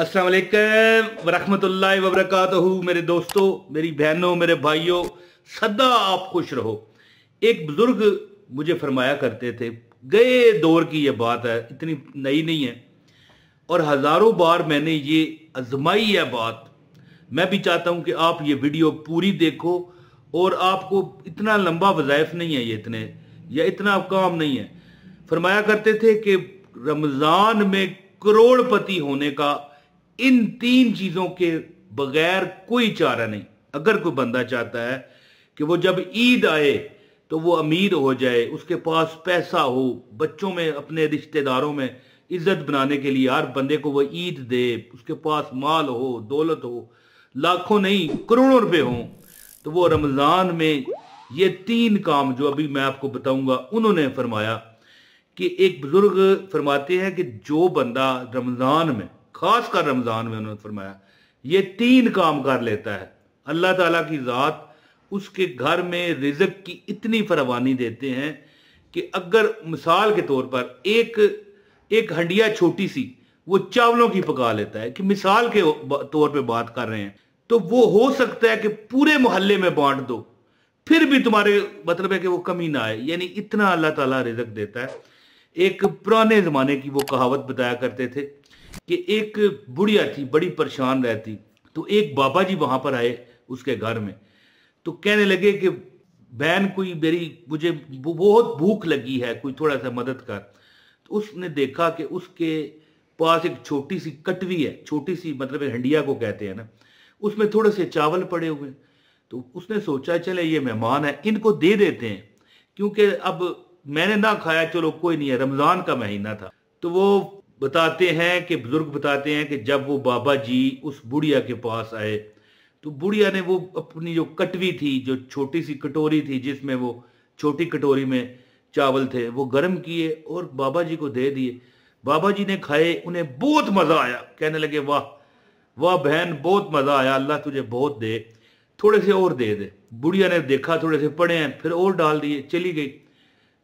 अस्सलाम वालेकुम रहमतुल्लाहि व बरकातहू मेरे दोस्तों मेरी बहनों मेरे भाइयों सदा आप खुश रहो एक बुज़ुर्ग मुझे फरमाया करते थे गए दौर की यह बात है इतनी नई नहीं है और हज़ारों बार मैंने ये आजमाई है बात मैं भी चाहता हूँ कि आप ये वीडियो पूरी देखो और आपको इतना लंबा वज़ायफ़ नहीं है ये इतने या इतना काम नहीं है फरमाया करते थे कि रमज़ान में करोड़पति होने का इन तीन चीज़ों के बगैर कोई चारा नहीं अगर कोई बंदा चाहता है कि वो जब ईद आए तो वो अमीर हो जाए उसके पास पैसा हो बच्चों में अपने रिश्तेदारों में इज्जत बनाने के लिए हर बंदे को वो ईद दे उसके पास माल हो दौलत हो लाखों नहीं करोड़ों रुपए हों तो वो रमज़ान में ये तीन काम जो अभी मैं आपको बताऊंगा उन्होंने फरमाया कि एक बुज़ुर्ग फरमाते हैं कि जो बंदा रमज़ान में खास कर रमज़ान में उन्होंने फरमाया ये तीन काम कर लेता है अल्लाह ताला की ज़ात उसके घर में रिजक की इतनी फरवानी देते हैं कि अगर मिसाल के तौर पर एक एक हंडिया छोटी सी वो चावलों की पका लेता है कि मिसाल के तौर पे बात कर रहे हैं तो वो हो सकता है कि पूरे मोहल्ले में बांट दो फिर भी तुम्हारे मतलब है कि वो कमी ना आए यानी इतना अल्लाह ताला रिजक देता है एक पुराने ज़माने की वो कहावत बताया करते थे कि एक बुढ़िया थी बड़ी परेशान रहती तो एक बाबा जी वहाँ पर आए उसके घर में तो कहने लगे कि बहन कोई मेरी मुझे बहुत भूख लगी है कोई थोड़ा सा मदद कर तो उसने देखा कि उसके पास एक छोटी सी कटवी है छोटी सी मतलब हंडिया को कहते हैं ना उसमें थोड़े से चावल पड़े हुए तो उसने सोचा चले ये मेहमान है इनको दे देते हैं क्योंकि अब मैंने ना खाया चलो कोई नहीं है रमज़ान का महीना था तो वो बताते हैं कि बुज़ुर्ग बताते हैं कि जब वो बाबा जी उस बुढ़िया के पास आए तो बुढ़िया ने वो अपनी जो कटवी थी जो छोटी सी कटोरी थी जिसमें वो छोटी कटोरी में चावल थे वो गर्म किए और बाबा जी को दे दिए बाबा जी ने खाए उन्हें बहुत मज़ा आया कहने लगे वाह वाह बहन बहुत मज़ा आया अल्लाह तुझे बहुत दे थोड़े से और दे दे बुढ़िया ने देखा थोड़े से पड़े हैं फिर और डाल दिए चली गई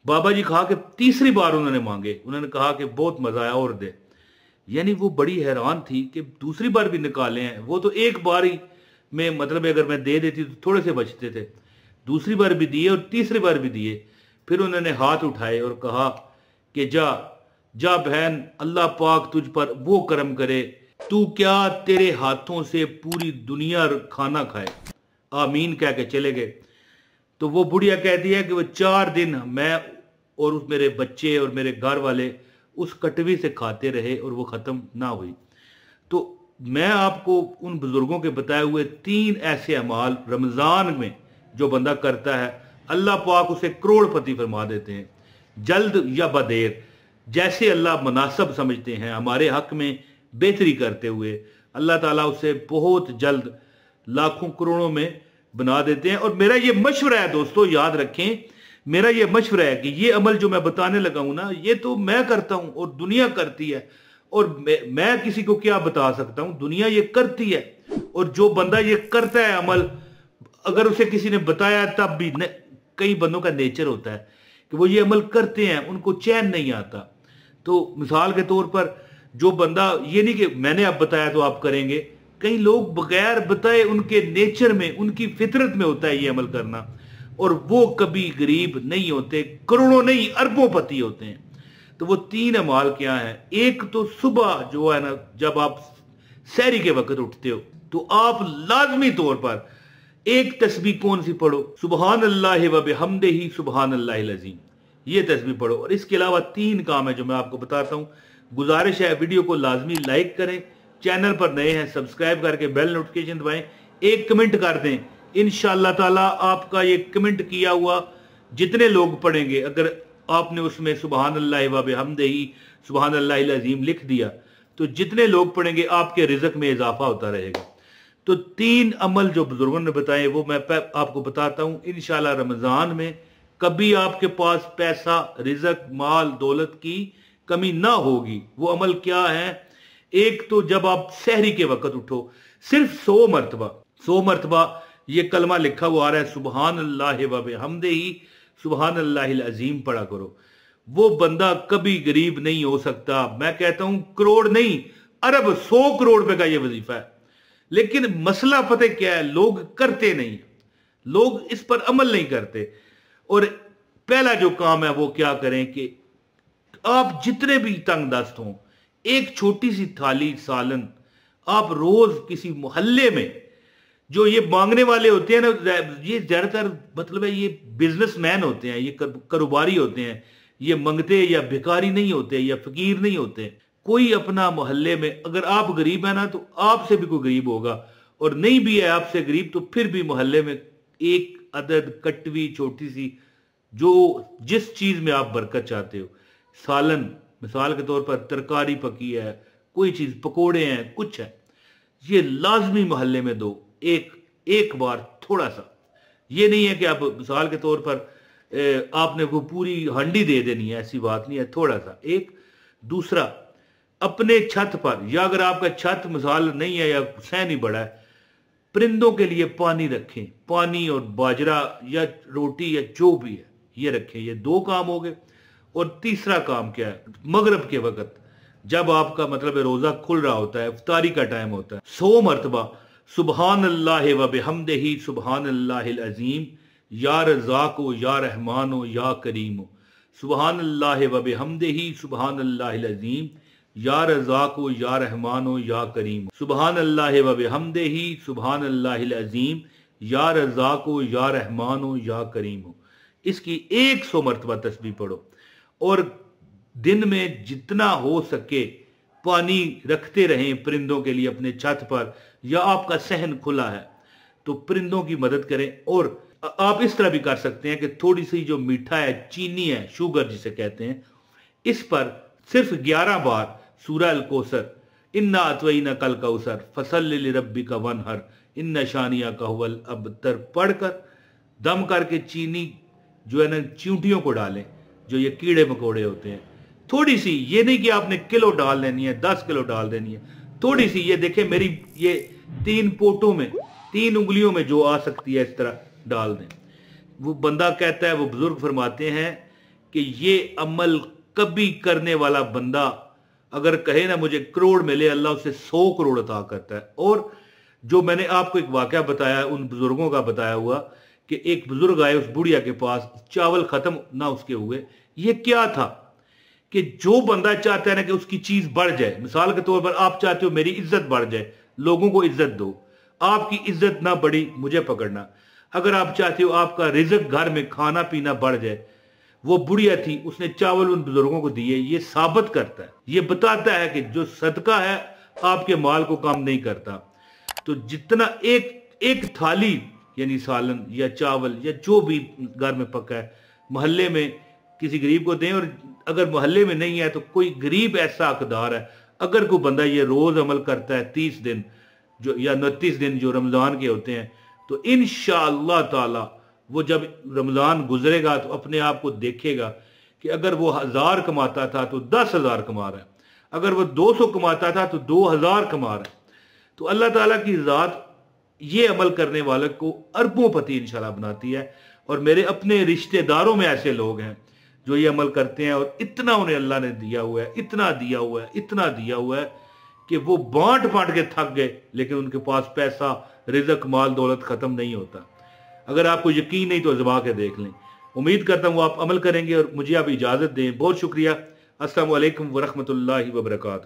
बाबा जी खा के तीसरी बार उन्होंने मांगे उन्होंने कहा कि बहुत मज़ा आया और दे यानी वो बड़ी हैरान थी कि दूसरी बार भी निकाले हैं वो तो एक बार ही में मतलब अगर मैं दे देती तो थोड़े से बचते थे दूसरी बार भी दिए और तीसरी बार भी दिए फिर उन्होंने हाथ उठाए और कहा कि जा जा बहन अल्लाह पाक तुझ पर वो कर्म करे तू क्या तेरे हाथों से पूरी दुनिया खाना खाए आमीन कह के चले गए तो वो बुढ़िया कहती है कि वो चार दिन मैं और उस मेरे बच्चे और मेरे घर वाले उस कटवी से खाते रहे और वो ख़त्म ना हुई तो मैं आपको उन बुज़ुर्गों के बताए हुए तीन ऐसे अमाल रमज़ान में जो बंदा करता है अल्लाह पाक उसे करोड़पति फरमा देते हैं जल्द या बदेर जैसे अल्लाह मुनासब समझते हैं हमारे हक में बेहतरी करते हुए अल्लाह ताला उसे बहुत जल्द लाखों करोड़ों में बना देते हैं और मेरा ये मशवरा है दोस्तों याद रखें मेरा ये मशवरा है कि ये अमल जो मैं बताने लगा हूं ना ये तो मैं करता हूं और दुनिया करती है और मैं, मैं किसी को क्या बता सकता हूं दुनिया ये करती है और जो बंदा ये करता है अमल अगर उसे किसी ने बताया तब भी न, कई बंदों का नेचर होता है कि वो ये अमल करते हैं उनको चैन नहीं आता तो मिसाल के तौर पर जो बंदा ये नहीं कि मैंने आप बताया तो आप करेंगे कई लोग बगैर बताए उनके नेचर में उनकी फितरत में होता है ये अमल करना और वो कभी गरीब नहीं होते करोड़ों नहीं अरबों पति होते हैं तो वो तीन अमाल क्या है एक तो सुबह जो है ना जब आप सैरी के वक्त उठते हो तो आप लाजमी तौर पर एक तस्वीर कौन सी पढ़ो सुबहान अल्लाह वब हमदे ही सुबहान अल्लाह लजीम ये तस्वीर पढ़ो और इसके अलावा तीन काम है जो मैं आपको बताता हूँ गुजारिश है वीडियो को लाजमी लाइक करें चैनल पर नए हैं सब्सक्राइब करके बेल नोटिफिकेशन दबाएं एक कमेंट कर दें इन ताला आपका ये कमेंट किया हुआ जितने लोग पढ़ेंगे अगर आपने उसमें सुबहान अल्लाह वब हमदही सुबहान लिख दिया तो जितने लोग पढ़ेंगे आपके रिजक में इजाफा होता रहेगा तो तीन अमल जो बुजुर्गों ने बताए वो मैं आपको बताता हूँ इन रमज़ान में कभी आपके पास पैसा रिजक माल दौलत की कमी ना होगी वो अमल क्या है एक तो जब आप शहरी के वक्त उठो सिर्फ सो मरतबा सो मरतबा ये कलमा लिखा हुआ आ रहा है सुबहान अल्लाह वब हमदे ही सुबहान अल्लाह अजीम पढ़ा करो वो बंदा कभी गरीब नहीं हो सकता मैं कहता हूं करोड़ नहीं अरब सौ करोड़ रुपए का ये वजीफा है लेकिन मसला पते क्या है लोग करते नहीं लोग इस पर अमल नहीं करते और पहला जो काम है वो क्या करें कि आप जितने भी तंग दस्त हों एक छोटी सी थाली सालन आप रोज किसी मोहल्ले में जो ये मांगने वाले होते हैं ना ये ज्यादातर मतलब है ये बिजनेसमैन होते हैं ये कारोबारी होते हैं ये मंगते या भिकारी नहीं होते या फकीर नहीं होते कोई अपना मोहल्ले में अगर आप गरीब है ना तो आपसे भी कोई गरीब होगा और नहीं भी है आपसे गरीब तो फिर भी मोहल्ले में एक अदद कटवी छोटी सी जो जिस चीज में आप बरकत चाहते हो सालन मिसाल के तौर पर तरकारी पकी है कोई चीज पकोड़े हैं कुछ है ये लाजमी मोहल्ले में दो एक एक बार थोड़ा सा ये नहीं है कि आप मिसाल के तौर पर ए, आपने वो पूरी हंडी दे देनी है ऐसी बात नहीं है थोड़ा सा एक दूसरा अपने छत पर या अगर आपका छत मिसाल नहीं है या सह नहीं बड़ा है परिंदों के लिए पानी रखें पानी और बाजरा या रोटी या जो भी है ये रखें ये दो काम हो गए और तीसरा काम क्या है मगरब के वक्त जब आपका मतलब रोज़ा खुल रहा होता है अफतारी का टाइम होता है सो मरतबा सुबहान अल्लाह व बेहमद ही सुबहान अल्लाज़ीम या रज़ाक या रहमान हो या करीम सुबहान अल्लाह व बेहमद ही सुबहान अल्लाज़ीम या रज़ाक या रहमान या करीम सुबहान अल्लाह व बेहमद ही सुबहान अल्लाज़ीम या रज़ाक या रहमान या करीम इसकी एक सौ मरतबा तस्वीर पढ़ो और दिन में जितना हो सके पानी रखते रहें परिंदों के लिए अपने छत पर या आपका सहन खुला है तो परिंदों की मदद करें और आप इस तरह भी कर सकते हैं कि थोड़ी सी जो मीठा है चीनी है शुगर जिसे कहते हैं इस पर सिर्फ 11 बार सूरा अल कोसर इन्ना अतवई न कल कौसर फसल रबी का वन हर इन शानिया कहवल अब तर पढ़ कर दम करके चीनी जो है ना चींटियों को डालें जो ये कीड़े मकोड़े होते हैं थोड़ी सी ये नहीं कि आपने किलो डाल देनी है दस किलो डाल देनी है थोड़ी सी ये देखे मेरी ये तीन पोटों में तीन उंगलियों में जो आ सकती है इस तरह डाल दें वो बंदा कहता है वो बुजुर्ग फरमाते हैं कि ये अमल कभी करने वाला बंदा अगर कहे ना मुझे करोड़ मिले अल्लाह उसे सौ करोड़ अता करता है और जो मैंने आपको एक वाक़ बताया उन बुज़ुर्गों का बताया हुआ कि एक बुज़ुर्ग आए उस बुढ़िया के पास चावल ख़त्म ना उसके हुए ये क्या था कि जो बंदा चाहता है ना कि उसकी चीज बढ़ जाए मिसाल के तौर पर आप चाहते हो मेरी इज्जत बढ़ जाए लोगों को इज्जत दो आपकी इज्जत ना बढ़ी मुझे पकड़ना अगर आप चाहते हो आपका रिजक घर में खाना पीना बढ़ जाए वो बुढ़िया थी उसने चावल उन बुजुर्गों को दिए ये साबित करता है ये बताता है कि जो सदका है आपके माल को काम नहीं करता तो जितना एक एक थाली यानी सालन या चावल या जो भी घर में पका है मोहल्ले में किसी गरीब को दें और अगर मोहल्ले में नहीं है तो कोई गरीब ऐसा अकदार है अगर कोई बंदा ये रोज़ अमल करता है तीस दिन जो या उनतीस दिन जो रमज़ान के होते हैं तो इन ताला वो जब रमज़ान गुजरेगा तो अपने आप को देखेगा कि अगर वो हज़ार कमाता था तो दस हज़ार कमा रहा है अगर वो दो सौ कमाता था तो दो हज़ार कमा रहा है तो अल्लाह ताला की ज़ात ये अमल करने वाले को अरबों पति इनशाला बनाती है और मेरे अपने रिश्तेदारों में ऐसे लोग हैं जो ये अमल करते हैं और इतना उन्हें अल्लाह ने दिया हुआ है इतना दिया हुआ है इतना दिया हुआ है कि वो बांट बांट के थक गए लेकिन उनके पास पैसा रिजक माल दौलत ख़त्म नहीं होता अगर आपको यकीन नहीं तो जमा के देख लें उम्मीद करता हूँ आप अमल करेंगे और मुझे आप इजाज़त दें बहुत शुक्रिया वरहमत वरहमल वबरकू